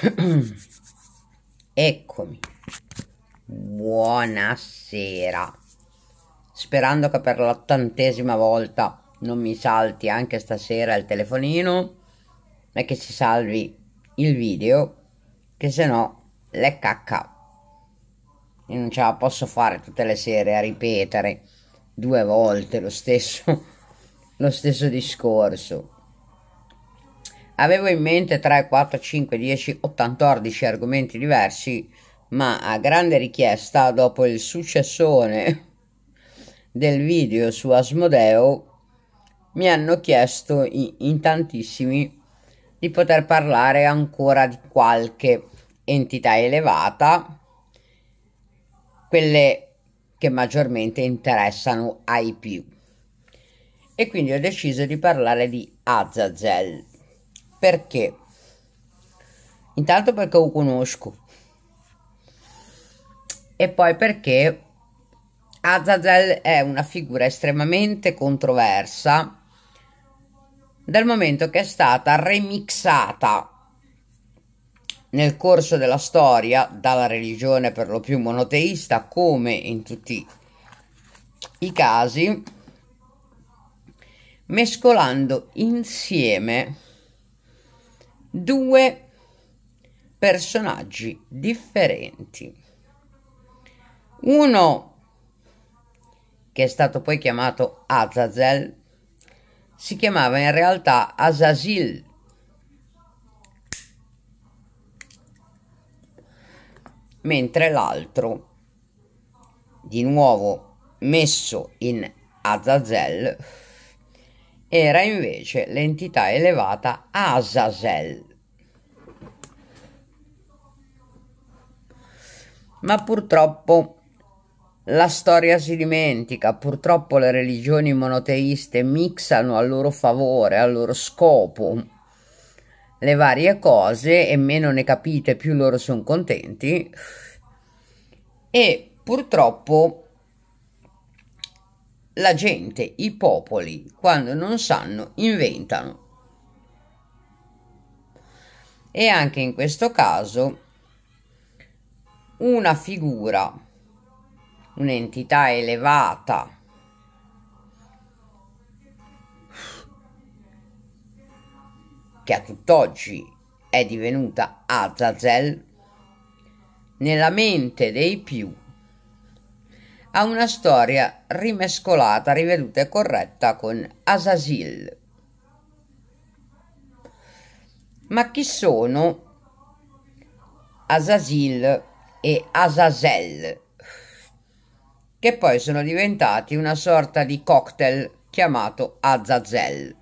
Eccomi. Buonasera. Sperando che per l'ottantesima volta non mi salti anche stasera il telefonino e che si salvi il video, che se no le cacca. Io non ce la posso fare tutte le sere a ripetere due volte lo stesso, lo stesso discorso. Avevo in mente 3, 4, 5, 10 o 14 argomenti diversi, ma a grande richiesta, dopo il successone del video su Asmodeo, mi hanno chiesto in tantissimi di poter parlare ancora di qualche entità elevata, quelle che maggiormente interessano ai più. E quindi ho deciso di parlare di Azazel perché? Intanto perché lo conosco. E poi perché Azazel è una figura estremamente controversa dal momento che è stata remixata nel corso della storia dalla religione per lo più monoteista come in tutti i casi mescolando insieme due personaggi differenti. Uno che è stato poi chiamato Azazel si chiamava in realtà Azazil. Mentre l'altro, di nuovo messo in Azazel, era invece l'entità elevata Azazel. Ma purtroppo la storia si dimentica, purtroppo le religioni monoteiste mixano a loro favore, a loro scopo le varie cose e meno ne capite più loro sono contenti e purtroppo la gente, i popoli, quando non sanno, inventano. E anche in questo caso una figura, un'entità elevata, che a tutt'oggi è divenuta Azazel, nella mente dei più ha una storia rimescolata, riveduta e corretta con Asasil. Ma chi sono Asasil e Azazel, che poi sono diventati una sorta di cocktail chiamato Azazel?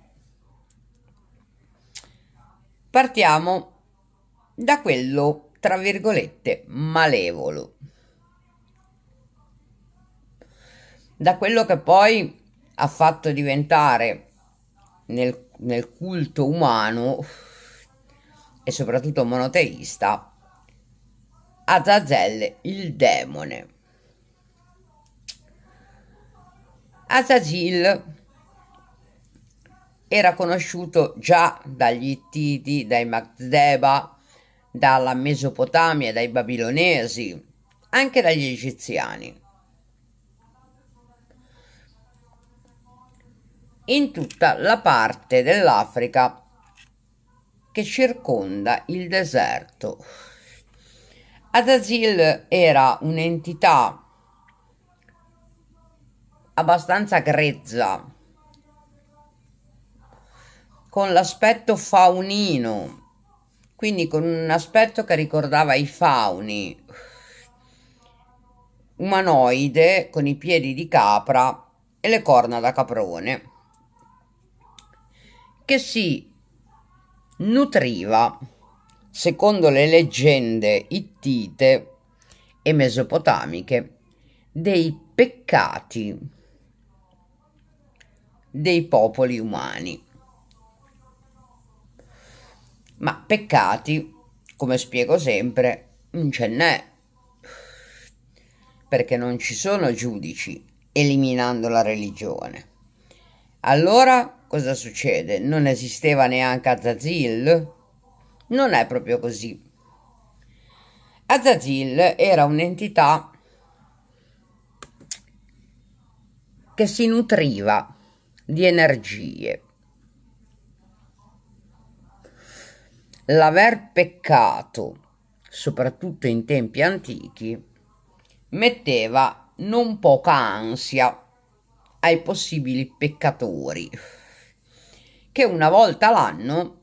Partiamo da quello, tra virgolette, malevolo. da quello che poi ha fatto diventare nel, nel culto umano e soprattutto monoteista Azazel il demone. Azazil era conosciuto già dagli Ittiti, dai Magdeba, dalla Mesopotamia, dai Babilonesi, anche dagli Egiziani. in tutta la parte dell'Africa che circonda il deserto. Adazil era un'entità abbastanza grezza, con l'aspetto faunino, quindi con un aspetto che ricordava i fauni, umanoide con i piedi di capra e le corna da caprone che si nutriva, secondo le leggende ittite e mesopotamiche, dei peccati dei popoli umani. Ma peccati, come spiego sempre, non ce n'è, perché non ci sono giudici eliminando la religione. Allora cosa succede? Non esisteva neanche Azazil? Non è proprio così. Azazil era un'entità che si nutriva di energie. L'aver peccato, soprattutto in tempi antichi, metteva non poca ansia ai possibili peccatori che una volta l'anno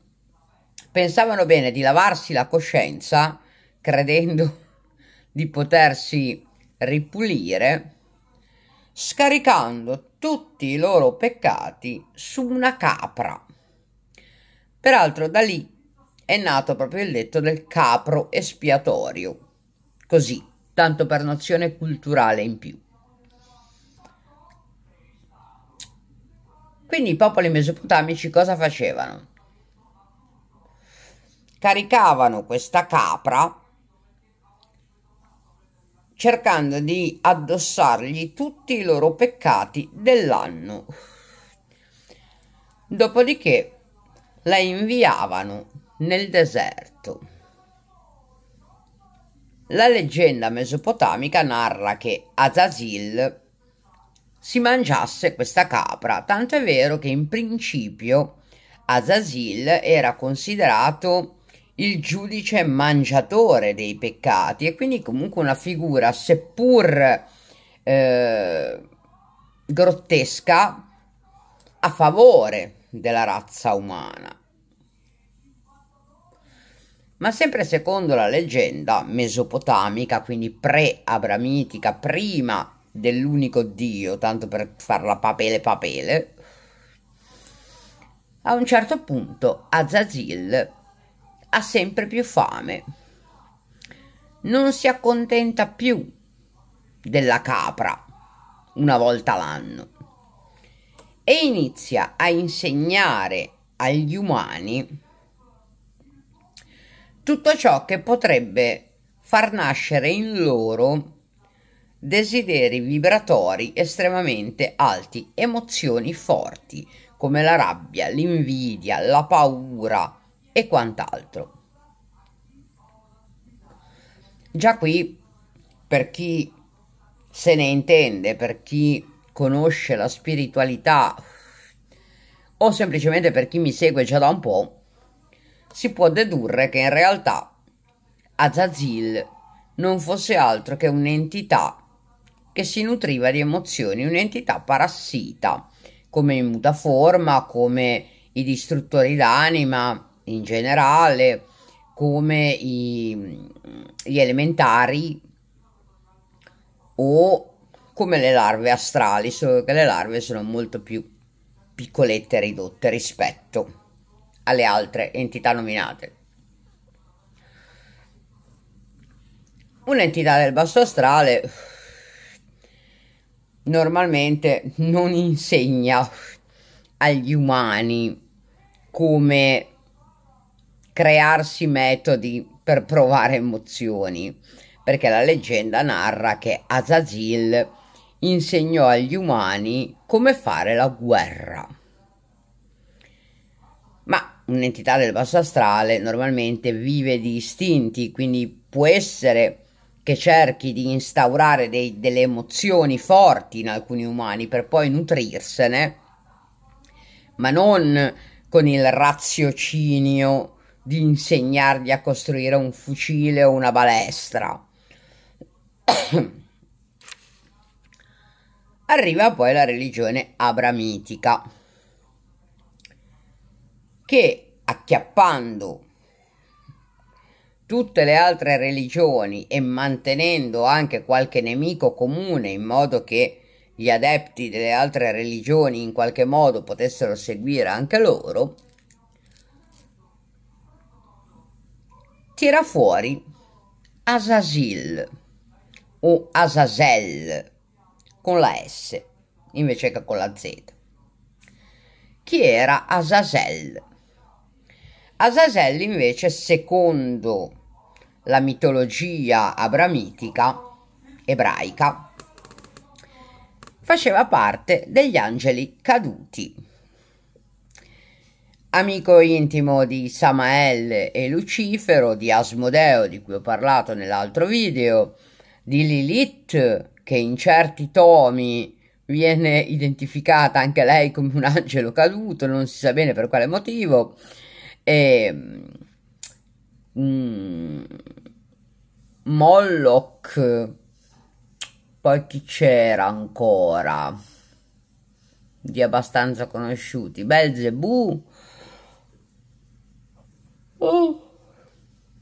pensavano bene di lavarsi la coscienza credendo di potersi ripulire scaricando tutti i loro peccati su una capra. Peraltro da lì è nato proprio il detto del capro espiatorio, così, tanto per nozione culturale in più. Quindi i popoli mesopotamici cosa facevano? Caricavano questa capra cercando di addossargli tutti i loro peccati dell'anno. Dopodiché la inviavano nel deserto. La leggenda mesopotamica narra che Azazil si mangiasse questa capra, tant'è vero che in principio Azazil era considerato il giudice mangiatore dei peccati e quindi comunque una figura seppur eh, grottesca a favore della razza umana. Ma sempre secondo la leggenda mesopotamica, quindi pre-abramitica, prima dell'unico Dio, tanto per farla papele papele, a un certo punto Azazil ha sempre più fame. Non si accontenta più della capra una volta l'anno e inizia a insegnare agli umani tutto ciò che potrebbe far nascere in loro desideri vibratori estremamente alti, emozioni forti come la rabbia, l'invidia, la paura e quant'altro. Già qui, per chi se ne intende, per chi conosce la spiritualità o semplicemente per chi mi segue già da un po', si può dedurre che in realtà Azazil non fosse altro che un'entità che si nutriva di emozioni, un'entità parassita, come in mutaforma, come i distruttori d'anima in generale, come i, gli elementari o come le larve astrali, solo che le larve sono molto più piccolette e ridotte rispetto alle altre entità nominate. Un'entità del basso astrale normalmente non insegna agli umani come crearsi metodi per provare emozioni, perché la leggenda narra che Azazil insegnò agli umani come fare la guerra. Ma un'entità del basso astrale normalmente vive di istinti, quindi può essere che cerchi di instaurare dei, delle emozioni forti in alcuni umani per poi nutrirsene, ma non con il raziocinio di insegnargli a costruire un fucile o una balestra. Arriva poi la religione abramitica, che acchiappando tutte le altre religioni e mantenendo anche qualche nemico comune in modo che gli adepti delle altre religioni in qualche modo potessero seguire anche loro, tira fuori Asasil o Asazel con la S invece che con la Z. Chi era Asazel? Asaselli invece, secondo la mitologia abramitica ebraica, faceva parte degli angeli caduti. Amico intimo di Samael e Lucifero, di Asmodeo, di cui ho parlato nell'altro video, di Lilith, che in certi tomi viene identificata anche lei come un angelo caduto, non si sa bene per quale motivo, e ehm, mm, Moloch poi chi c'era ancora di abbastanza conosciuti Belzebù oh,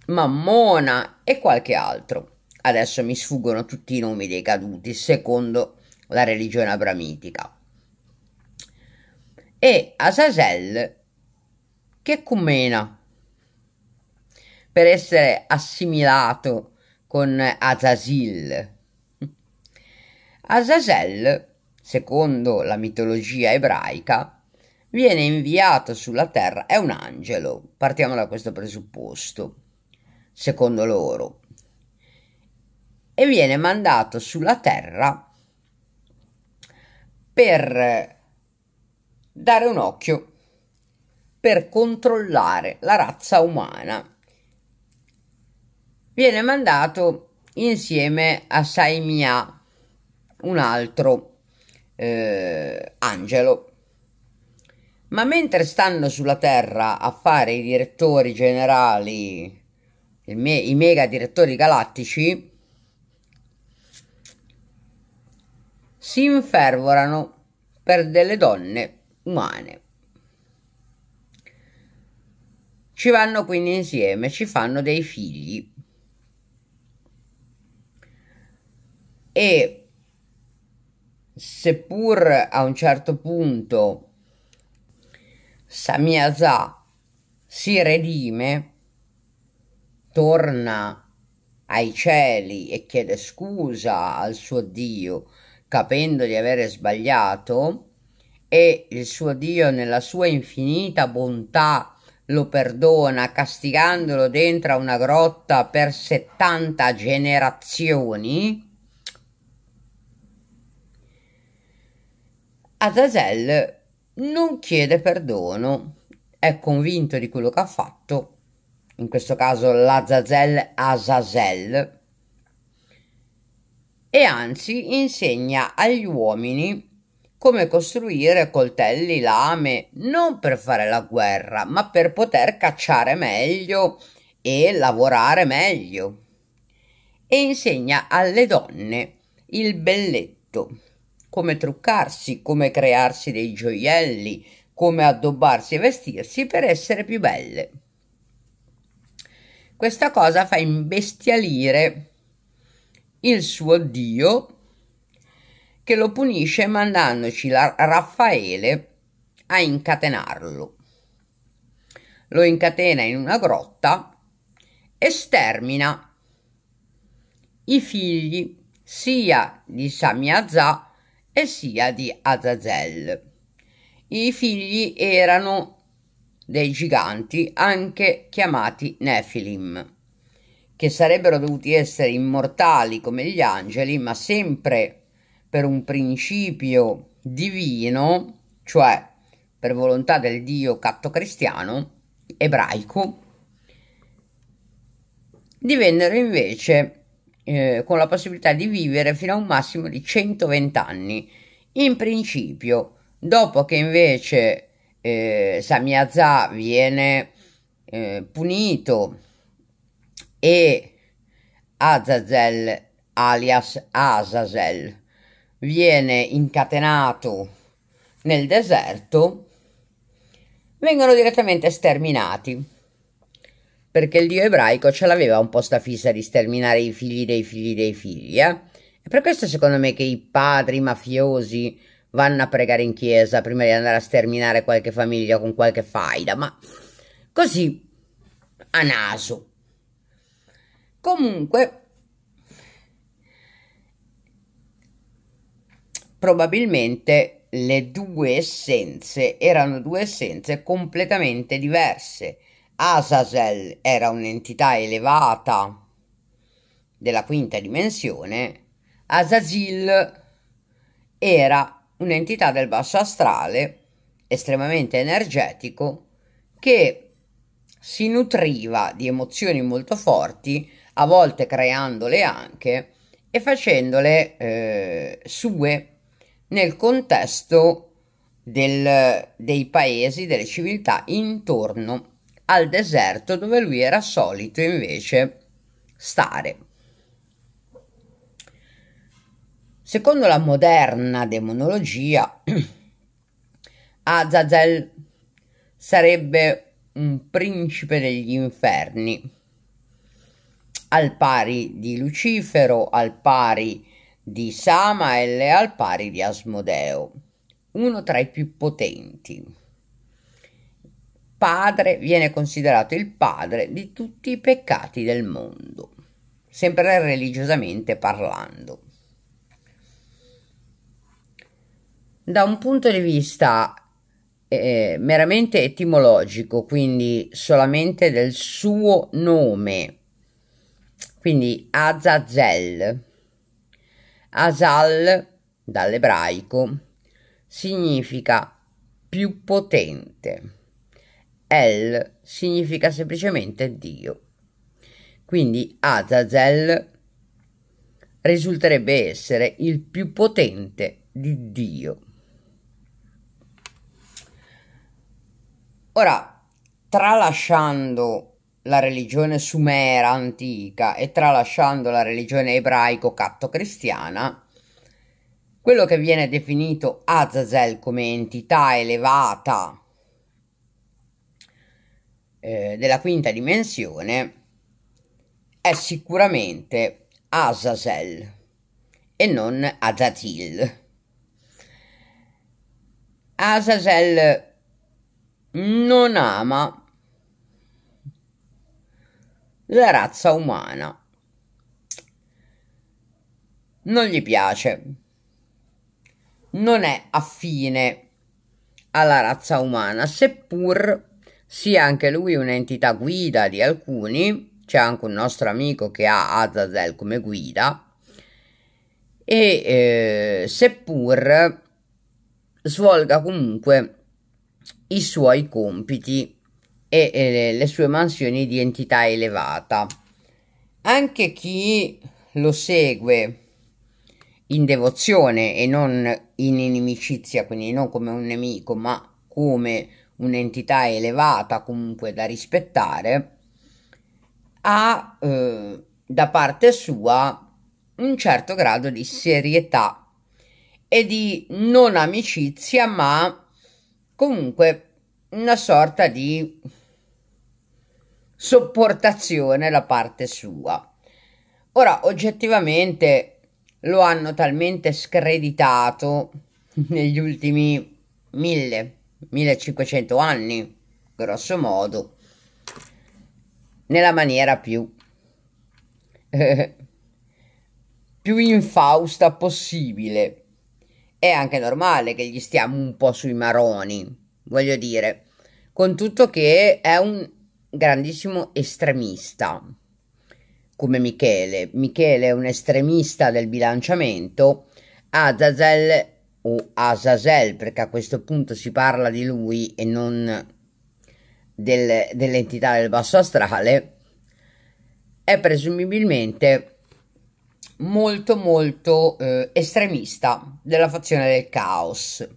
Mammona e qualche altro adesso mi sfuggono tutti i nomi dei caduti secondo la religione abramitica e Asasel che Cumena per essere assimilato con Azazel. Azazel, secondo la mitologia ebraica, viene inviato sulla terra, è un angelo, partiamo da questo presupposto, secondo loro, e viene mandato sulla terra per dare un occhio per controllare la razza umana. Viene mandato insieme a Saimia, un altro eh, angelo. Ma mentre stanno sulla Terra a fare i direttori generali, me- i mega direttori galattici, si infervorano per delle donne umane. Ci vanno quindi insieme, ci fanno dei figli. E seppur a un certo punto Samiazà si redime, torna ai cieli e chiede scusa al suo Dio, capendo di avere sbagliato, e il suo Dio nella sua infinita bontà lo perdona castigandolo dentro a una grotta per 70 generazioni, Azazel non chiede perdono, è convinto di quello che ha fatto, in questo caso l'Azazel Azazel, e anzi insegna agli uomini come costruire coltelli, lame, non per fare la guerra, ma per poter cacciare meglio e lavorare meglio. E insegna alle donne il belletto, come truccarsi, come crearsi dei gioielli, come addobbarsi e vestirsi per essere più belle. Questa cosa fa imbestialire il suo dio che lo punisce mandandoci la Raffaele a incatenarlo. Lo incatena in una grotta e stermina i figli sia di Samiazà e sia di Azazel. I figli erano dei giganti, anche chiamati Nefilim, che sarebbero dovuti essere immortali come gli angeli, ma sempre per un principio divino, cioè per volontà del Dio cattocristiano ebraico, divennero invece eh, con la possibilità di vivere fino a un massimo di 120 anni. In principio, dopo che invece eh, Samiazà viene eh, punito e Azazel alias Azazel viene incatenato nel deserto, vengono direttamente sterminati perché il dio ebraico ce l'aveva un po' sta fissa di sterminare i figli dei figli dei figli. Eh? E per questo secondo me che i padri mafiosi vanno a pregare in chiesa prima di andare a sterminare qualche famiglia con qualche faida, ma così a naso. Comunque, probabilmente le due essenze erano due essenze completamente diverse. Azazel era un'entità elevata della quinta dimensione, Azazil era un'entità del basso astrale estremamente energetico che si nutriva di emozioni molto forti, a volte creandole anche e facendole eh, sue nel contesto del, dei paesi, delle civiltà intorno al deserto dove lui era solito invece stare. Secondo la moderna demonologia, Azazel sarebbe un principe degli inferni, al pari di Lucifero, al pari di di Samael è al pari di Asmodeo, uno tra i più potenti. Padre viene considerato il padre di tutti i peccati del mondo, sempre religiosamente parlando. Da un punto di vista eh, meramente etimologico, quindi solamente del suo nome, quindi Azazel, Asal dall'ebraico significa più potente. El significa semplicemente Dio. Quindi Azazel risulterebbe essere il più potente di Dio. Ora, tralasciando la religione sumera antica e tralasciando la religione ebraico-catto-cristiana, quello che viene definito Azazel come entità elevata eh, della quinta dimensione è sicuramente Azazel e non Azatil. Azazel non ama la razza umana. Non gli piace, non è affine alla razza umana, seppur sia anche lui un'entità guida di alcuni, c'è anche un nostro amico che ha Azazel come guida, e eh, seppur svolga comunque i suoi compiti e eh, le sue mansioni di entità elevata. Anche chi lo segue in devozione e non in inimicizia, quindi non come un nemico, ma come un'entità elevata comunque da rispettare, ha eh, da parte sua un certo grado di serietà e di non amicizia, ma comunque una sorta di sopportazione da parte sua. Ora, oggettivamente lo hanno talmente screditato negli ultimi mille, 1500 anni, grosso modo, nella maniera più, eh, più infausta possibile. È anche normale che gli stiamo un po' sui maroni, voglio dire, con tutto che è un, grandissimo estremista come Michele. Michele è un estremista del bilanciamento. Azazel o Azazel, perché a questo punto si parla di lui e non del, dell'entità del basso astrale, è presumibilmente molto molto eh, estremista della fazione del caos.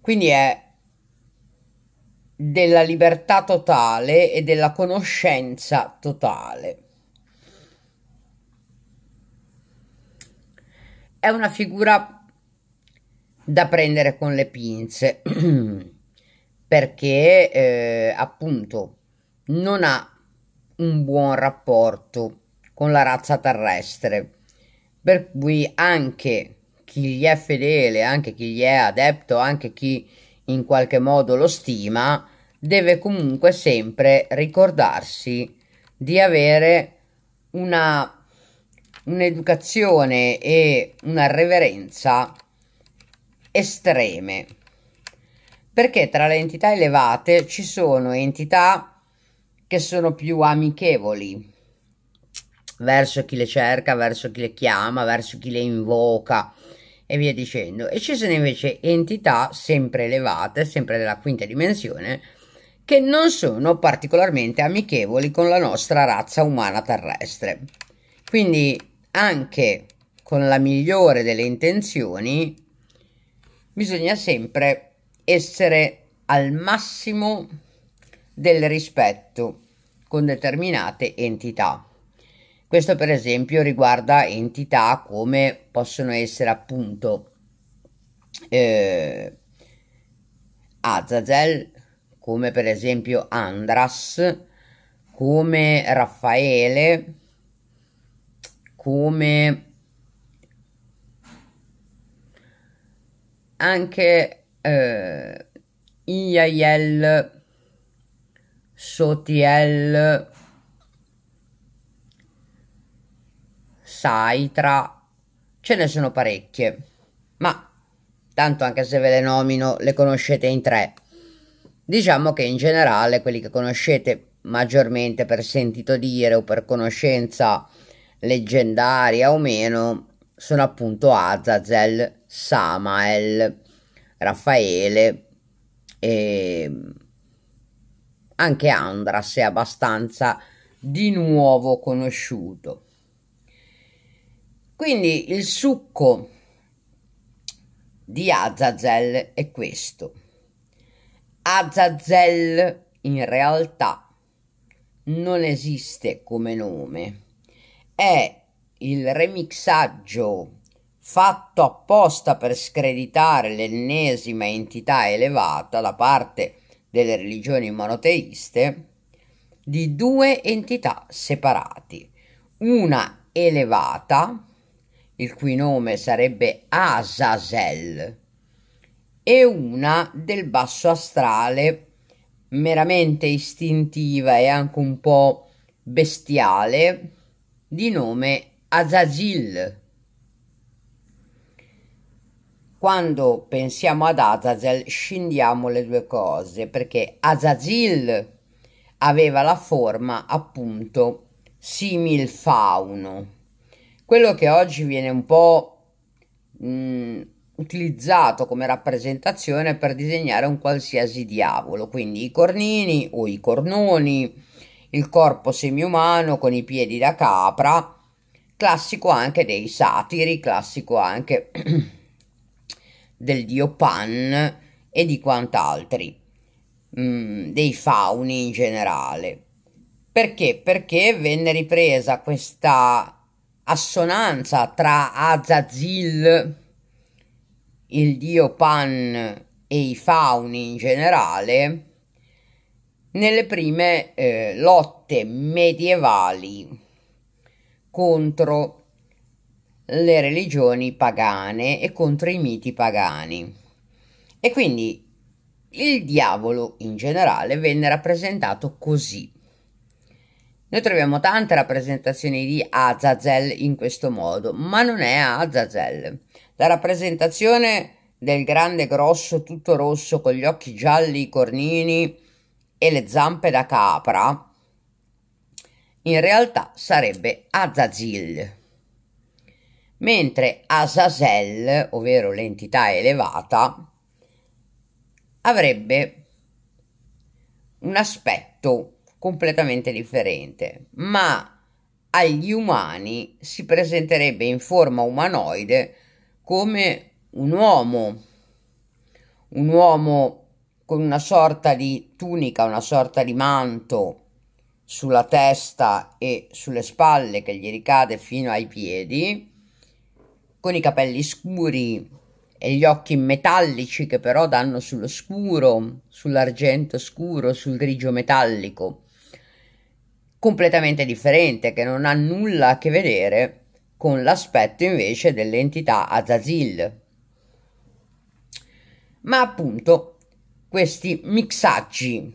Quindi è della libertà totale e della conoscenza totale. È una figura da prendere con le pinze perché eh, appunto non ha un buon rapporto con la razza terrestre per cui anche chi gli è fedele anche chi gli è adepto anche chi in qualche modo lo stima deve comunque sempre ricordarsi di avere una, un'educazione e una reverenza estreme perché tra le entità elevate ci sono entità che sono più amichevoli verso chi le cerca, verso chi le chiama, verso chi le invoca e via dicendo. E ci sono invece entità sempre elevate, sempre della quinta dimensione, che non sono particolarmente amichevoli con la nostra razza umana terrestre. Quindi anche con la migliore delle intenzioni bisogna sempre essere al massimo del rispetto con determinate entità. Questo per esempio riguarda entità come possono essere appunto eh, Azazel, come per esempio Andras, come Raffaele, come anche eh, Iaiel, Sotiel, Saitra, ce ne sono parecchie, ma tanto anche se ve le nomino le conoscete in tre. Diciamo che in generale quelli che conoscete maggiormente per sentito dire o per conoscenza leggendaria o meno sono appunto Azazel, Samael, Raffaele e anche Andras è abbastanza di nuovo conosciuto. Quindi il succo di Azazel è questo. Azazel in realtà non esiste come nome, è il remixaggio fatto apposta per screditare l'ennesima entità elevata da parte delle religioni monoteiste di due entità separati, una elevata, il cui nome sarebbe Azazel, e una del basso astrale, meramente istintiva e anche un po' bestiale, di nome Azazil. Quando pensiamo ad Azazel scindiamo le due cose perché Azazil aveva la forma appunto simil fauno. Quello che oggi viene un po' mh, mm, utilizzato come rappresentazione per disegnare un qualsiasi diavolo, quindi i cornini o i cornoni, il corpo semiumano con i piedi da capra, classico anche dei satiri, classico anche del dio Pan e di quant'altri, mh, mm, dei fauni in generale. Perché? Perché venne ripresa questa assonanza tra Azazil il dio Pan e i fauni in generale nelle prime eh, lotte medievali contro le religioni pagane e contro i miti pagani. E quindi il diavolo in generale venne rappresentato così. Noi troviamo tante rappresentazioni di Azazel in questo modo, ma non è Azazel. La rappresentazione del grande grosso tutto rosso con gli occhi gialli, i cornini e le zampe da capra in realtà sarebbe Azazil, mentre Azazel, ovvero l'entità elevata, avrebbe un aspetto completamente differente, ma agli umani si presenterebbe in forma umanoide come un uomo, un uomo con una sorta di tunica, una sorta di manto sulla testa e sulle spalle che gli ricade fino ai piedi, con i capelli scuri e gli occhi metallici che però danno sullo scuro, sull'argento scuro, sul grigio metallico, completamente differente, che non ha nulla a che vedere con l'aspetto invece dell'entità Azazil. Ma appunto questi mixaggi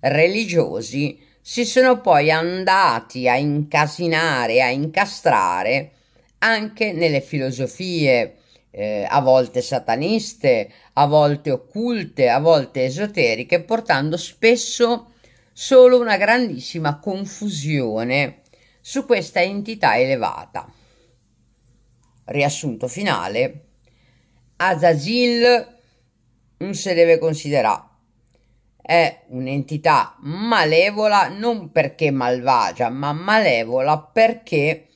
religiosi si sono poi andati a incasinare, a incastrare anche nelle filosofie eh, a volte sataniste, a volte occulte, a volte esoteriche, portando spesso solo una grandissima confusione su questa entità elevata riassunto finale, Azazil non si deve considerare. È un'entità malevola non perché malvagia, ma malevola perché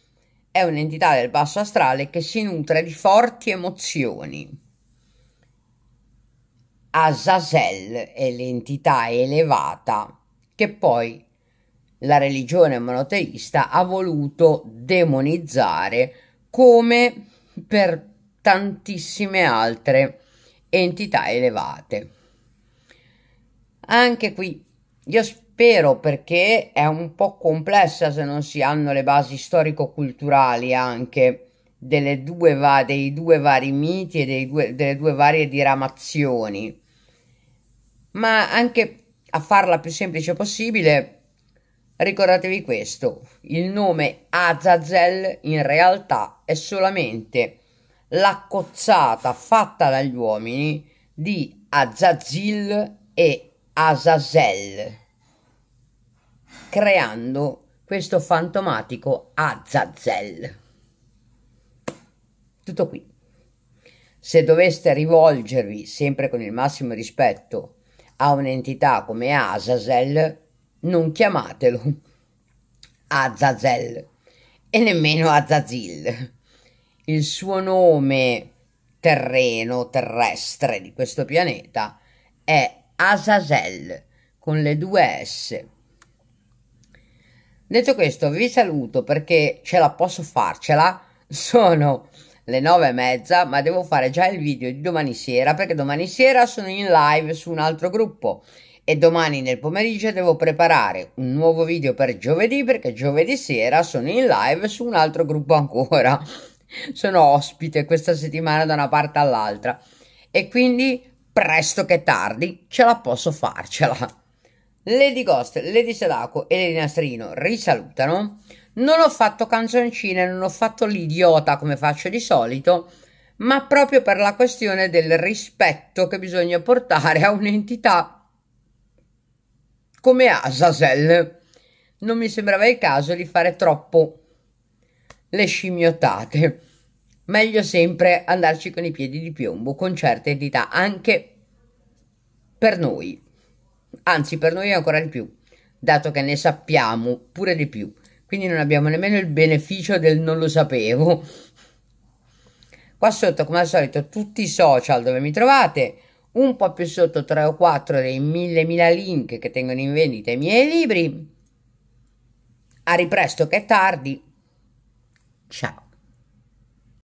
è un'entità del basso astrale che si nutre di forti emozioni. Azazel è l'entità elevata che poi la religione monoteista ha voluto demonizzare come per tantissime altre entità elevate. Anche qui io spero perché è un po' complessa se non si hanno le basi storico-culturali anche delle due va- dei due vari miti e due, delle due varie diramazioni. Ma anche a farla più semplice possibile, Ricordatevi questo, il nome Azazel in realtà è solamente la cozzata fatta dagli uomini di Azazil e Azazel, creando questo fantomatico Azazel. Tutto qui. Se doveste rivolgervi sempre con il massimo rispetto a un'entità come Azazel, non chiamatelo Azazel e nemmeno Azazil. Il suo nome terreno, terrestre di questo pianeta è Azazel con le due S. Detto questo, vi saluto perché ce la posso farcela. Sono le nove e mezza, ma devo fare già il video di domani sera perché domani sera sono in live su un altro gruppo e domani nel pomeriggio devo preparare un nuovo video per giovedì perché giovedì sera sono in live su un altro gruppo ancora. Sono ospite questa settimana da una parte all'altra e quindi presto che tardi ce la posso farcela. Lady Ghost, Lady Sedaco e Lady Nastrino risalutano. Non ho fatto canzoncine, non ho fatto l'idiota come faccio di solito, ma proprio per la questione del rispetto che bisogna portare a un'entità come Azazel, non mi sembrava il caso di fare troppo le scimmiottate. Meglio sempre andarci con i piedi di piombo, con certe entità, anche per noi. Anzi, per noi ancora di più, dato che ne sappiamo pure di più. Quindi non abbiamo nemmeno il beneficio del non lo sapevo. Qua sotto, come al solito, tutti i social dove mi trovate un po' più sotto 3 o 4 dei 1000.000 link che tengono in vendita i miei libri. A ripresto che è tardi. Ciao.